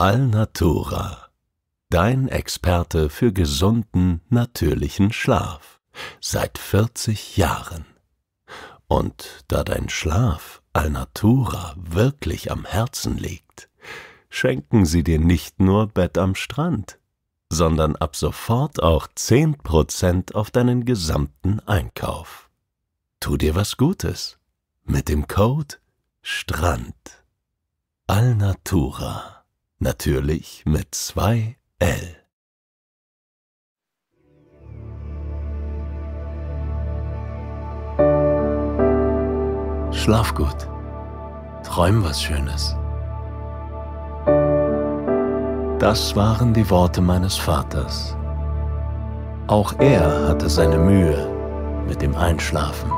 Alnatura, dein Experte für gesunden, natürlichen Schlaf seit 40 Jahren. Und da dein Schlaf Alnatura wirklich am Herzen liegt, schenken sie dir nicht nur Bett am Strand, sondern ab sofort auch 10% auf deinen gesamten Einkauf. Tu dir was Gutes mit dem Code STRAND. Alnatura. Natürlich mit 2 L. Schlaf gut. Träum was Schönes. Das waren die Worte meines Vaters. Auch er hatte seine Mühe mit dem Einschlafen.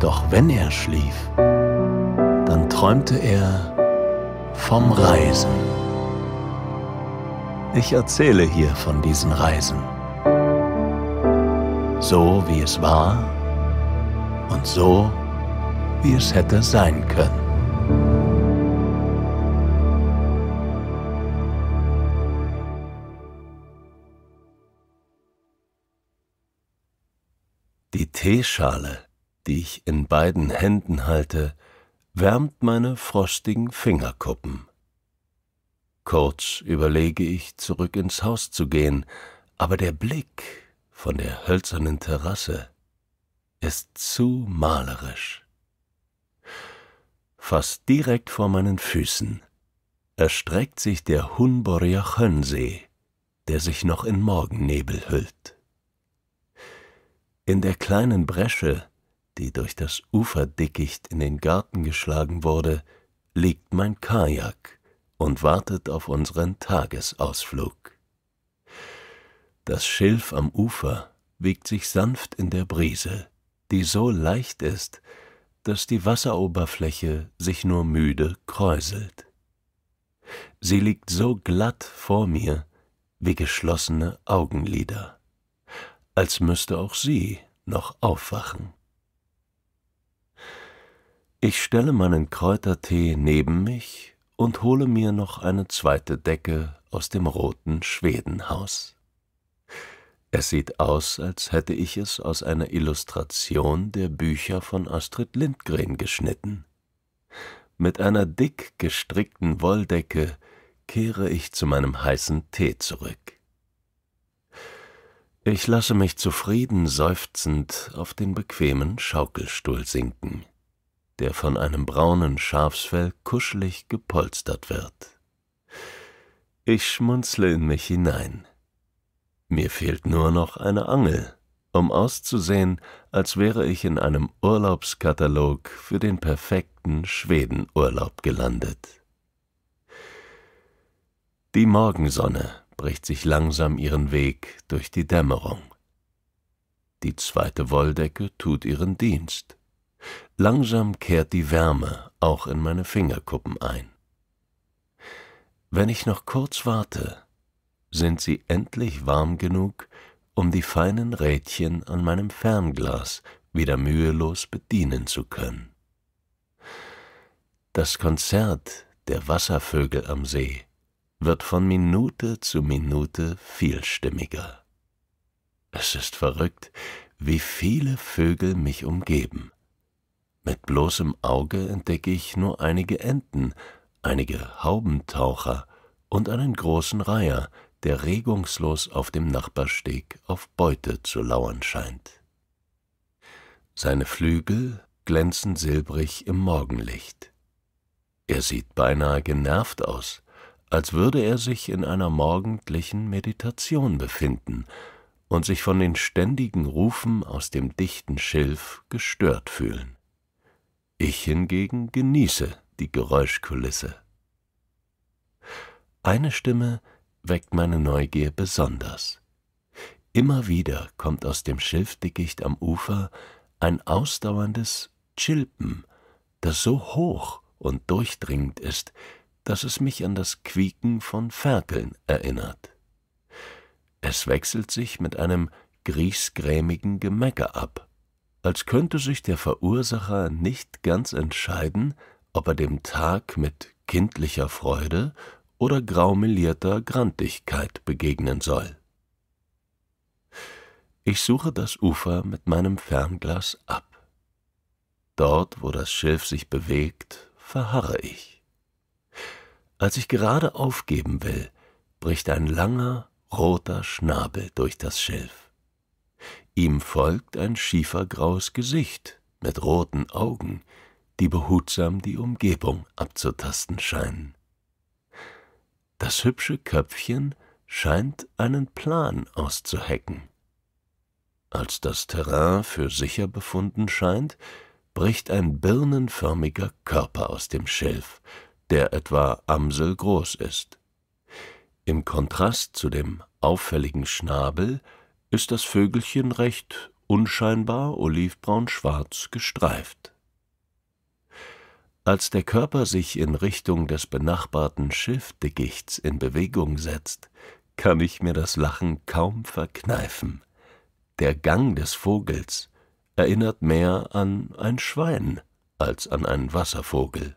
Doch wenn er schlief, dann träumte er vom Reisen. Ich erzähle hier von diesen Reisen. So wie es war und so wie es hätte sein können. Die Teeschale, die ich in beiden Händen halte, wärmt meine frostigen Fingerkuppen. Kurz überlege ich, zurück ins Haus zu gehen, aber der Blick von der hölzernen Terrasse ist zu malerisch. Fast direkt vor meinen Füßen erstreckt sich der Hunborer Chönsee, der sich noch in Morgennebel hüllt. In der kleinen Bresche die durch das Uferdickicht in den Garten geschlagen wurde, liegt mein Kajak und wartet auf unseren Tagesausflug. Das Schilf am Ufer wiegt sich sanft in der Brise, die so leicht ist, dass die Wasseroberfläche sich nur müde kräuselt. Sie liegt so glatt vor mir wie geschlossene Augenlider, als müsste auch sie noch aufwachen. Ich stelle meinen Kräutertee neben mich und hole mir noch eine zweite Decke aus dem roten Schwedenhaus. Es sieht aus, als hätte ich es aus einer Illustration der Bücher von Astrid Lindgren geschnitten. Mit einer dick gestrickten Wolldecke kehre ich zu meinem heißen Tee zurück. Ich lasse mich zufrieden seufzend auf den bequemen Schaukelstuhl sinken der von einem braunen Schafsfell kuschelig gepolstert wird. Ich schmunzle in mich hinein. Mir fehlt nur noch eine Angel, um auszusehen, als wäre ich in einem Urlaubskatalog für den perfekten Schwedenurlaub gelandet. Die Morgensonne bricht sich langsam ihren Weg durch die Dämmerung. Die zweite Wolldecke tut ihren Dienst. Langsam kehrt die Wärme auch in meine Fingerkuppen ein. Wenn ich noch kurz warte, sind sie endlich warm genug, um die feinen Rädchen an meinem Fernglas wieder mühelos bedienen zu können. Das Konzert der Wasservögel am See wird von Minute zu Minute vielstimmiger. Es ist verrückt, wie viele Vögel mich umgeben, mit bloßem Auge entdecke ich nur einige Enten, einige Haubentaucher und einen großen Reiher, der regungslos auf dem Nachbarsteg auf Beute zu lauern scheint. Seine Flügel glänzen silbrig im Morgenlicht. Er sieht beinahe genervt aus, als würde er sich in einer morgendlichen Meditation befinden und sich von den ständigen Rufen aus dem dichten Schilf gestört fühlen. Ich hingegen genieße die Geräuschkulisse. Eine Stimme weckt meine Neugier besonders. Immer wieder kommt aus dem Schilfdickicht am Ufer ein ausdauerndes Chilpen, das so hoch und durchdringend ist, dass es mich an das Quieken von Ferkeln erinnert. Es wechselt sich mit einem griesgrämigen Gemecker ab, als könnte sich der Verursacher nicht ganz entscheiden, ob er dem Tag mit kindlicher Freude oder graumelierter Grantigkeit begegnen soll. Ich suche das Ufer mit meinem Fernglas ab. Dort, wo das Schilf sich bewegt, verharre ich. Als ich gerade aufgeben will, bricht ein langer, roter Schnabel durch das Schilf. Ihm folgt ein schiefergraues Gesicht mit roten Augen, die behutsam die Umgebung abzutasten scheinen. Das hübsche Köpfchen scheint einen Plan auszuhecken. Als das Terrain für sicher befunden scheint, bricht ein birnenförmiger Körper aus dem Schilf, der etwa amselgroß ist. Im Kontrast zu dem auffälligen Schnabel ist das Vögelchen recht unscheinbar olivbraun-schwarz gestreift. Als der Körper sich in Richtung des benachbarten Schilfdickichts in Bewegung setzt, kann ich mir das Lachen kaum verkneifen. Der Gang des Vogels erinnert mehr an ein Schwein als an einen Wasservogel.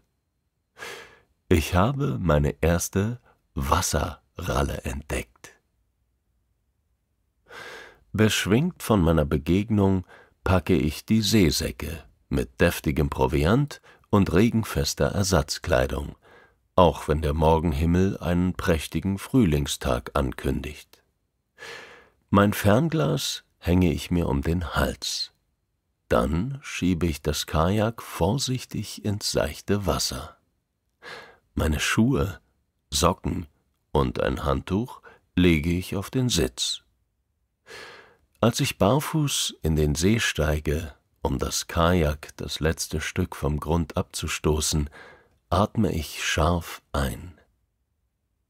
Ich habe meine erste Wasserralle entdeckt. Beschwingt von meiner Begegnung packe ich die Seesäcke mit deftigem Proviant und regenfester Ersatzkleidung, auch wenn der Morgenhimmel einen prächtigen Frühlingstag ankündigt. Mein Fernglas hänge ich mir um den Hals. Dann schiebe ich das Kajak vorsichtig ins seichte Wasser. Meine Schuhe, Socken und ein Handtuch lege ich auf den Sitz. Als ich barfuß in den See steige, um das Kajak das letzte Stück vom Grund abzustoßen, atme ich scharf ein.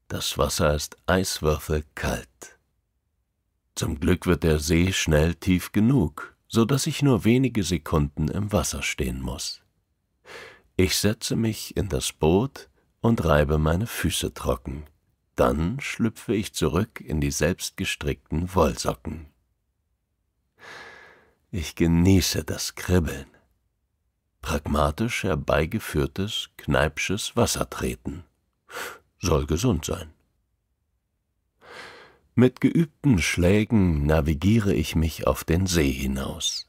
Das Wasser ist eiswürfelkalt. Zum Glück wird der See schnell tief genug, so dass ich nur wenige Sekunden im Wasser stehen muss. Ich setze mich in das Boot und reibe meine Füße trocken. Dann schlüpfe ich zurück in die selbstgestrickten Wollsocken. Ich genieße das Kribbeln. Pragmatisch herbeigeführtes, kneipsches Wassertreten. Soll gesund sein. Mit geübten Schlägen navigiere ich mich auf den See hinaus.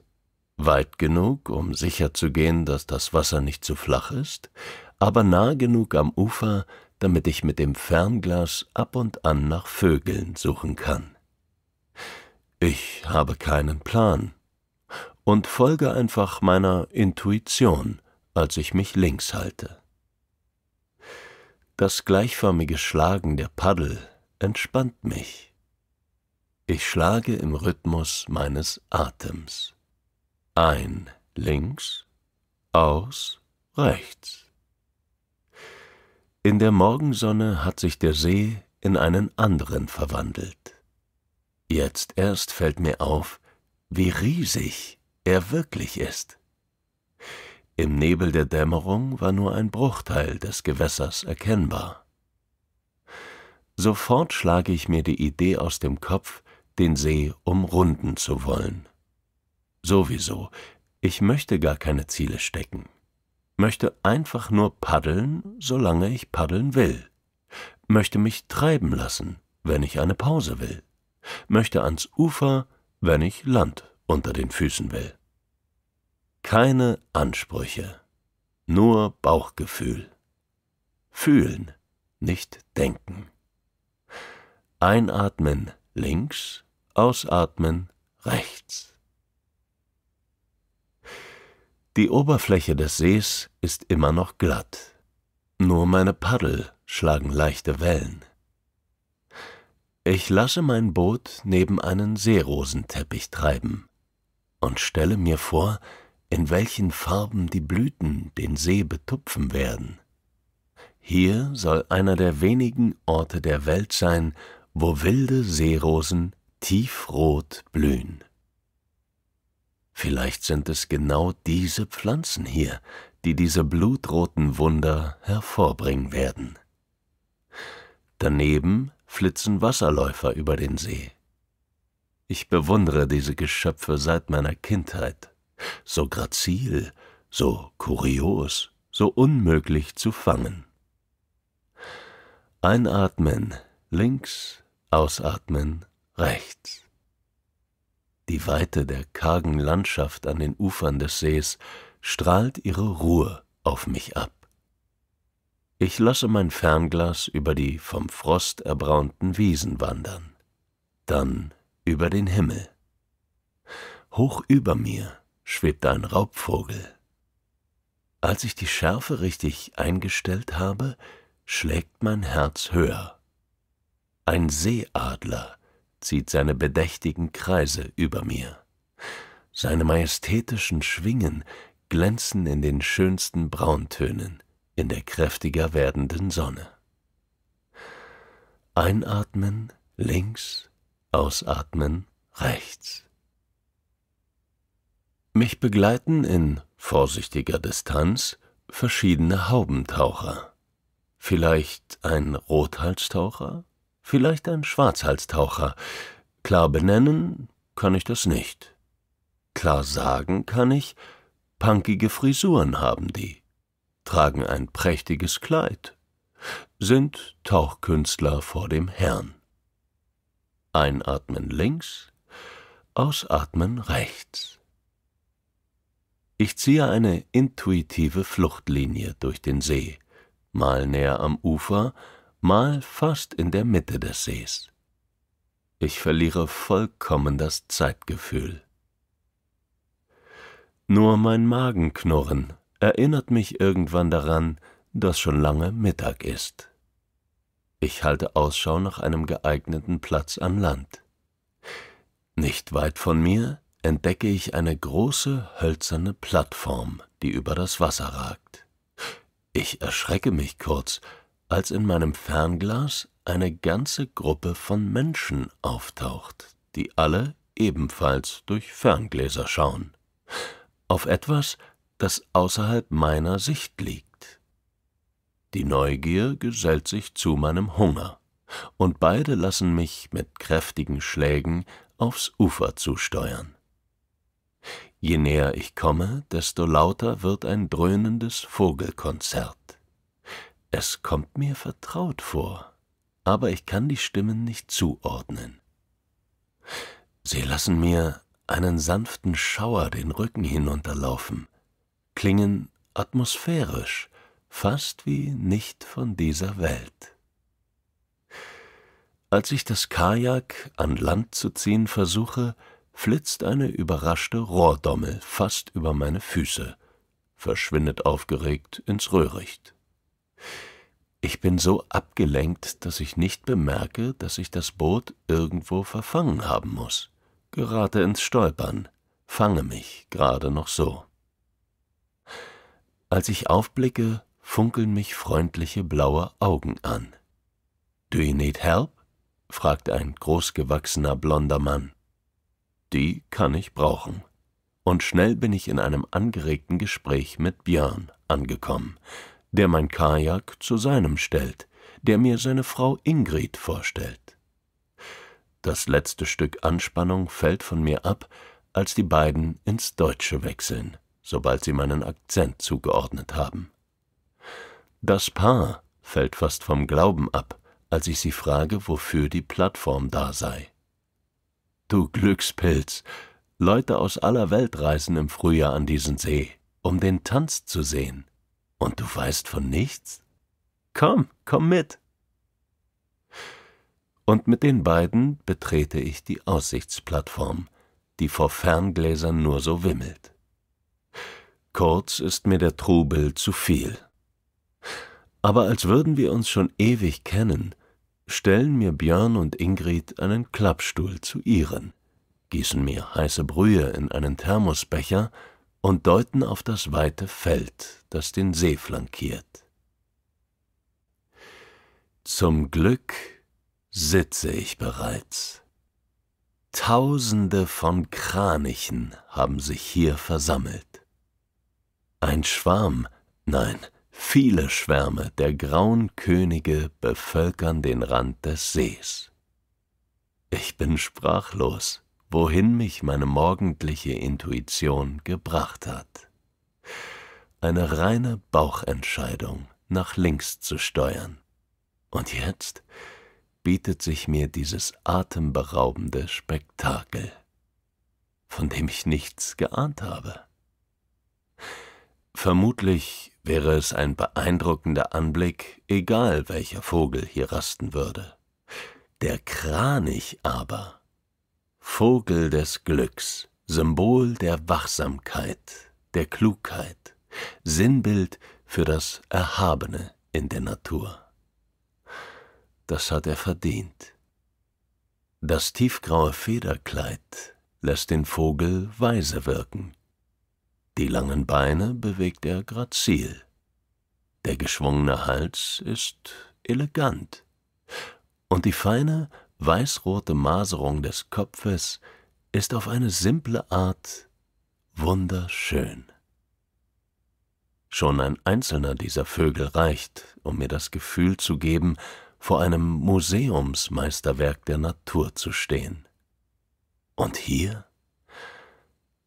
Weit genug, um sicherzugehen, dass das Wasser nicht zu flach ist, aber nah genug am Ufer, damit ich mit dem Fernglas ab und an nach Vögeln suchen kann. Ich habe keinen Plan, und folge einfach meiner Intuition, als ich mich links halte. Das gleichförmige Schlagen der Paddel entspannt mich. Ich schlage im Rhythmus meines Atems. Ein links, aus rechts. In der Morgensonne hat sich der See in einen anderen verwandelt. Jetzt erst fällt mir auf, wie riesig er wirklich ist. Im Nebel der Dämmerung war nur ein Bruchteil des Gewässers erkennbar. Sofort schlage ich mir die Idee aus dem Kopf, den See umrunden zu wollen. Sowieso, ich möchte gar keine Ziele stecken, möchte einfach nur paddeln, solange ich paddeln will, möchte mich treiben lassen, wenn ich eine Pause will, möchte ans Ufer, wenn ich Land unter den Füßen will. Keine Ansprüche, nur Bauchgefühl. Fühlen, nicht denken. Einatmen links, ausatmen rechts. Die Oberfläche des Sees ist immer noch glatt. Nur meine Paddel schlagen leichte Wellen. Ich lasse mein Boot neben einen Seerosenteppich treiben und stelle mir vor, in welchen Farben die Blüten den See betupfen werden. Hier soll einer der wenigen Orte der Welt sein, wo wilde Seerosen tiefrot blühen. Vielleicht sind es genau diese Pflanzen hier, die diese blutroten Wunder hervorbringen werden. Daneben flitzen Wasserläufer über den See. Ich bewundere diese Geschöpfe seit meiner Kindheit. So grazil, so kurios, so unmöglich zu fangen. Einatmen links, ausatmen rechts. Die Weite der kargen Landschaft an den Ufern des Sees strahlt ihre Ruhe auf mich ab. Ich lasse mein Fernglas über die vom Frost erbraunten Wiesen wandern. Dann über den Himmel. Hoch über mir schwebte ein Raubvogel. Als ich die Schärfe richtig eingestellt habe, schlägt mein Herz höher. Ein Seeadler zieht seine bedächtigen Kreise über mir. Seine majestätischen Schwingen glänzen in den schönsten Brauntönen in der kräftiger werdenden Sonne. Einatmen links, Ausatmen rechts. Mich begleiten in vorsichtiger Distanz verschiedene Haubentaucher. Vielleicht ein Rothalstaucher, vielleicht ein Schwarzhalstaucher. Klar benennen kann ich das nicht. Klar sagen kann ich, punkige Frisuren haben die, tragen ein prächtiges Kleid, sind Tauchkünstler vor dem Herrn. Einatmen links, ausatmen rechts. Ich ziehe eine intuitive Fluchtlinie durch den See, mal näher am Ufer, mal fast in der Mitte des Sees. Ich verliere vollkommen das Zeitgefühl. Nur mein Magenknurren erinnert mich irgendwann daran, dass schon lange Mittag ist. Ich halte Ausschau nach einem geeigneten Platz an Land. Nicht weit von mir entdecke ich eine große hölzerne Plattform, die über das Wasser ragt. Ich erschrecke mich kurz, als in meinem Fernglas eine ganze Gruppe von Menschen auftaucht, die alle ebenfalls durch Ferngläser schauen. Auf etwas, das außerhalb meiner Sicht liegt. Die Neugier gesellt sich zu meinem Hunger, und beide lassen mich mit kräftigen Schlägen aufs Ufer zusteuern. Je näher ich komme, desto lauter wird ein dröhnendes Vogelkonzert. Es kommt mir vertraut vor, aber ich kann die Stimmen nicht zuordnen. Sie lassen mir einen sanften Schauer den Rücken hinunterlaufen, klingen atmosphärisch, fast wie nicht von dieser Welt. Als ich das Kajak an Land zu ziehen versuche, flitzt eine überraschte Rohrdommel fast über meine Füße, verschwindet aufgeregt ins Röhricht. Ich bin so abgelenkt, dass ich nicht bemerke, dass ich das Boot irgendwo verfangen haben muss, gerate ins Stolpern, fange mich gerade noch so. Als ich aufblicke, funkeln mich freundliche blaue Augen an. Do you need help? fragt ein großgewachsener blonder Mann. Die kann ich brauchen. Und schnell bin ich in einem angeregten Gespräch mit Björn angekommen, der mein Kajak zu seinem stellt, der mir seine Frau Ingrid vorstellt. Das letzte Stück Anspannung fällt von mir ab, als die beiden ins Deutsche wechseln, sobald sie meinen Akzent zugeordnet haben. Das Paar fällt fast vom Glauben ab, als ich sie frage, wofür die Plattform da sei. Du Glückspilz, Leute aus aller Welt reisen im Frühjahr an diesen See, um den Tanz zu sehen. Und du weißt von nichts? Komm, komm mit. Und mit den beiden betrete ich die Aussichtsplattform, die vor Ferngläsern nur so wimmelt. Kurz ist mir der Trubel zu viel aber als würden wir uns schon ewig kennen, stellen mir Björn und Ingrid einen Klappstuhl zu ihren, gießen mir heiße Brühe in einen Thermosbecher und deuten auf das weite Feld, das den See flankiert. Zum Glück sitze ich bereits. Tausende von Kranichen haben sich hier versammelt. Ein Schwarm, nein, Viele Schwärme der grauen Könige bevölkern den Rand des Sees. Ich bin sprachlos, wohin mich meine morgendliche Intuition gebracht hat. Eine reine Bauchentscheidung, nach links zu steuern. Und jetzt bietet sich mir dieses atemberaubende Spektakel, von dem ich nichts geahnt habe. Vermutlich wäre es ein beeindruckender Anblick, egal welcher Vogel hier rasten würde. Der Kranich aber, Vogel des Glücks, Symbol der Wachsamkeit, der Klugheit, Sinnbild für das Erhabene in der Natur. Das hat er verdient. Das tiefgraue Federkleid lässt den Vogel weise wirken, die langen Beine bewegt er grazil. Der geschwungene Hals ist elegant. Und die feine, weißrote Maserung des Kopfes ist auf eine simple Art wunderschön. Schon ein einzelner dieser Vögel reicht, um mir das Gefühl zu geben, vor einem Museumsmeisterwerk der Natur zu stehen. Und hier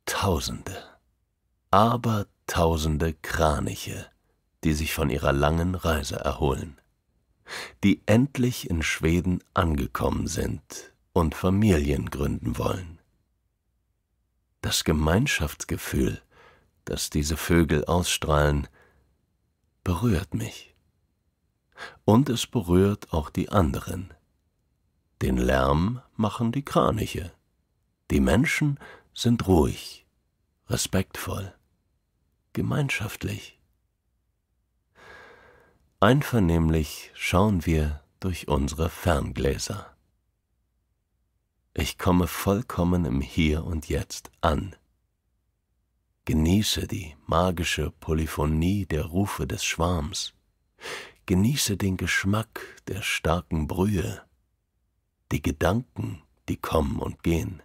Tausende abertausende Kraniche, die sich von ihrer langen Reise erholen, die endlich in Schweden angekommen sind und Familien gründen wollen. Das Gemeinschaftsgefühl, das diese Vögel ausstrahlen, berührt mich. Und es berührt auch die anderen. Den Lärm machen die Kraniche. Die Menschen sind ruhig, respektvoll gemeinschaftlich. Einvernehmlich schauen wir durch unsere Ferngläser. Ich komme vollkommen im Hier und Jetzt an. Genieße die magische Polyphonie der Rufe des Schwarms. Genieße den Geschmack der starken Brühe, die Gedanken, die kommen und gehen.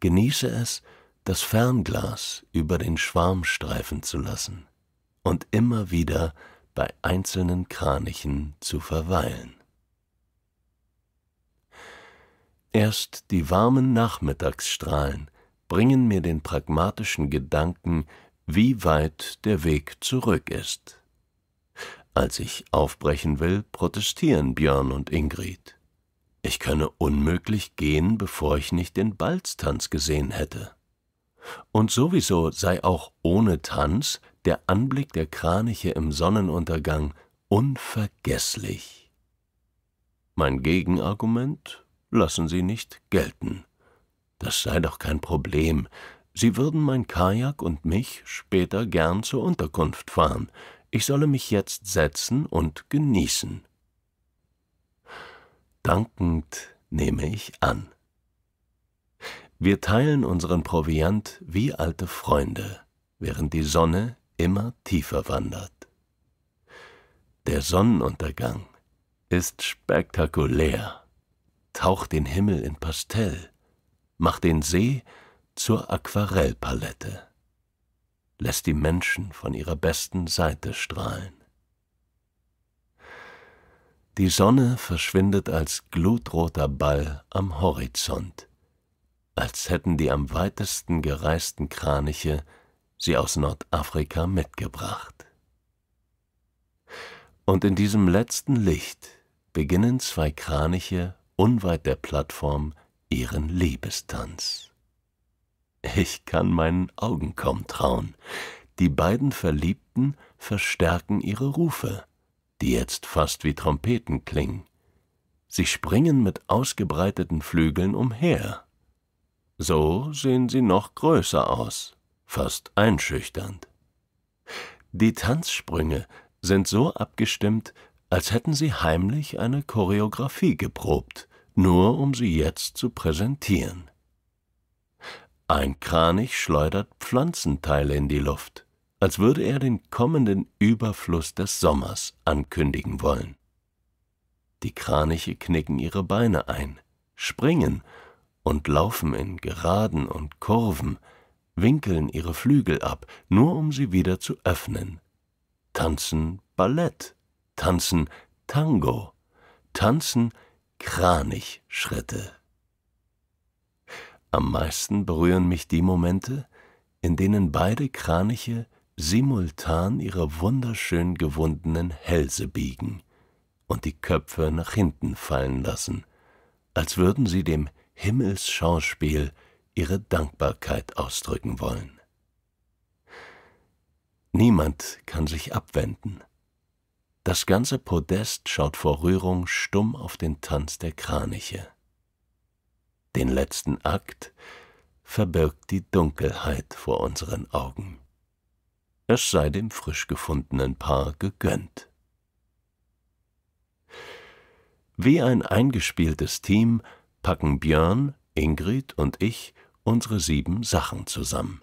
Genieße es, das Fernglas über den Schwarm streifen zu lassen und immer wieder bei einzelnen Kranichen zu verweilen. Erst die warmen Nachmittagsstrahlen bringen mir den pragmatischen Gedanken, wie weit der Weg zurück ist. Als ich aufbrechen will, protestieren Björn und Ingrid. Ich könne unmöglich gehen, bevor ich nicht den Balztanz gesehen hätte. Und sowieso sei auch ohne Tanz der Anblick der Kraniche im Sonnenuntergang unvergesslich. Mein Gegenargument lassen sie nicht gelten. Das sei doch kein Problem. Sie würden mein Kajak und mich später gern zur Unterkunft fahren. Ich solle mich jetzt setzen und genießen. Dankend nehme ich an. Wir teilen unseren Proviant wie alte Freunde, während die Sonne immer tiefer wandert. Der Sonnenuntergang ist spektakulär, taucht den Himmel in Pastell, macht den See zur Aquarellpalette, lässt die Menschen von ihrer besten Seite strahlen. Die Sonne verschwindet als glutroter Ball am Horizont, als hätten die am weitesten gereisten Kraniche sie aus Nordafrika mitgebracht. Und in diesem letzten Licht beginnen zwei Kraniche unweit der Plattform ihren Liebestanz. Ich kann meinen Augen kaum trauen. Die beiden Verliebten verstärken ihre Rufe, die jetzt fast wie Trompeten klingen. Sie springen mit ausgebreiteten Flügeln umher so sehen sie noch größer aus, fast einschüchternd. Die Tanzsprünge sind so abgestimmt, als hätten sie heimlich eine Choreografie geprobt, nur um sie jetzt zu präsentieren. Ein Kranich schleudert Pflanzenteile in die Luft, als würde er den kommenden Überfluss des Sommers ankündigen wollen. Die Kraniche knicken ihre Beine ein, springen und laufen in Geraden und Kurven, winkeln ihre Flügel ab, nur um sie wieder zu öffnen. Tanzen Ballett, tanzen Tango, tanzen Kranichschritte. Am meisten berühren mich die Momente, in denen beide Kraniche simultan ihre wunderschön gewundenen Hälse biegen und die Köpfe nach hinten fallen lassen, als würden sie dem Himmelsschauspiel ihre Dankbarkeit ausdrücken wollen. Niemand kann sich abwenden. Das ganze Podest schaut vor Rührung stumm auf den Tanz der Kraniche. Den letzten Akt verbirgt die Dunkelheit vor unseren Augen. Es sei dem frisch gefundenen Paar gegönnt. Wie ein eingespieltes Team packen Björn, Ingrid und ich unsere sieben Sachen zusammen,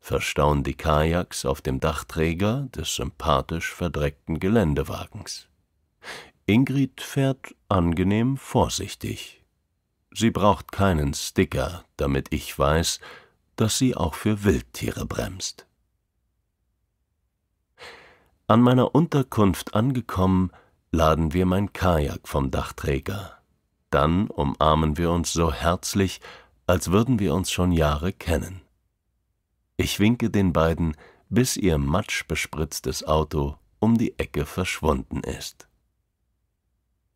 verstauen die Kajaks auf dem Dachträger des sympathisch verdreckten Geländewagens. Ingrid fährt angenehm vorsichtig. Sie braucht keinen Sticker, damit ich weiß, dass sie auch für Wildtiere bremst. An meiner Unterkunft angekommen, laden wir mein Kajak vom Dachträger dann umarmen wir uns so herzlich, als würden wir uns schon Jahre kennen. Ich winke den beiden, bis ihr matschbespritztes Auto um die Ecke verschwunden ist.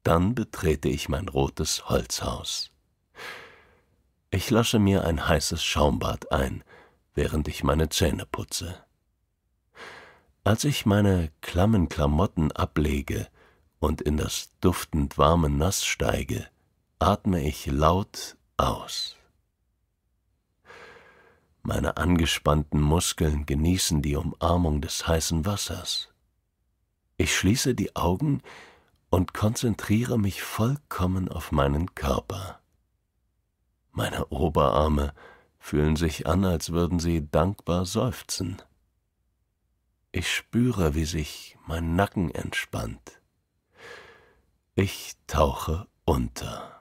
Dann betrete ich mein rotes Holzhaus. Ich lasche mir ein heißes Schaumbad ein, während ich meine Zähne putze. Als ich meine klammen Klamotten ablege und in das duftend warme Nass steige, atme ich laut aus. Meine angespannten Muskeln genießen die Umarmung des heißen Wassers. Ich schließe die Augen und konzentriere mich vollkommen auf meinen Körper. Meine Oberarme fühlen sich an, als würden sie dankbar seufzen. Ich spüre, wie sich mein Nacken entspannt. Ich tauche unter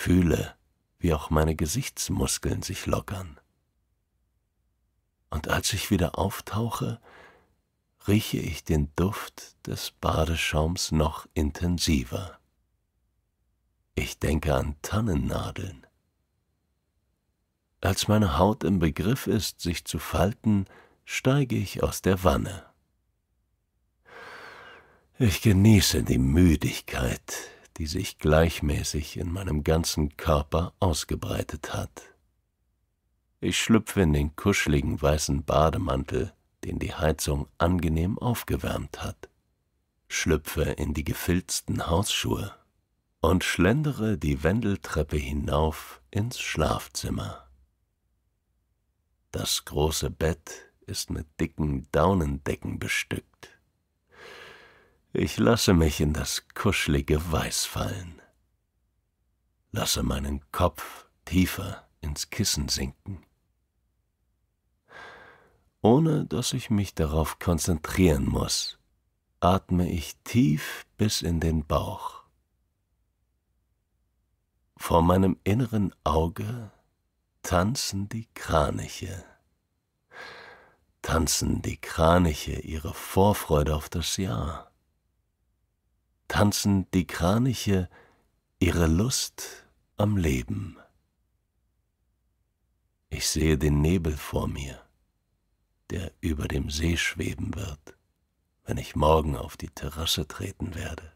fühle, wie auch meine Gesichtsmuskeln sich lockern. Und als ich wieder auftauche, rieche ich den Duft des Badeschaums noch intensiver. Ich denke an Tannennadeln. Als meine Haut im Begriff ist, sich zu falten, steige ich aus der Wanne. Ich genieße die Müdigkeit, die sich gleichmäßig in meinem ganzen Körper ausgebreitet hat. Ich schlüpfe in den kuscheligen weißen Bademantel, den die Heizung angenehm aufgewärmt hat, schlüpfe in die gefilzten Hausschuhe und schlendere die Wendeltreppe hinauf ins Schlafzimmer. Das große Bett ist mit dicken Daunendecken bestückt. Ich lasse mich in das kuschelige Weiß fallen, lasse meinen Kopf tiefer ins Kissen sinken, ohne dass ich mich darauf konzentrieren muss atme ich tief bis in den Bauch. Vor meinem inneren Auge tanzen die Kraniche, tanzen die Kraniche ihre Vorfreude auf das Jahr tanzen die Kraniche ihre Lust am Leben. Ich sehe den Nebel vor mir, der über dem See schweben wird, wenn ich morgen auf die Terrasse treten werde.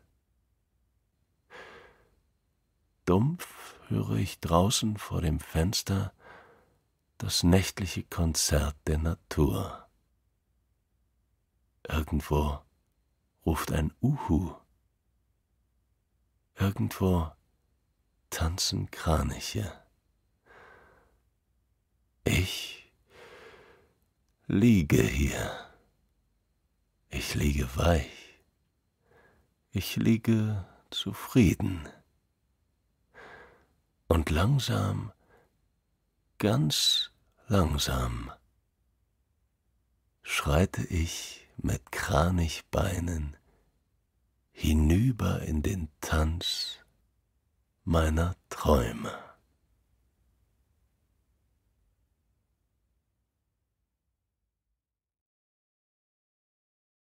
Dumpf höre ich draußen vor dem Fenster das nächtliche Konzert der Natur. Irgendwo ruft ein Uhu Irgendwo tanzen Kraniche. Ich liege hier. Ich liege weich. Ich liege zufrieden. Und langsam, ganz langsam, schreite ich mit Kranichbeinen hinüber in den Tanz meiner Träume.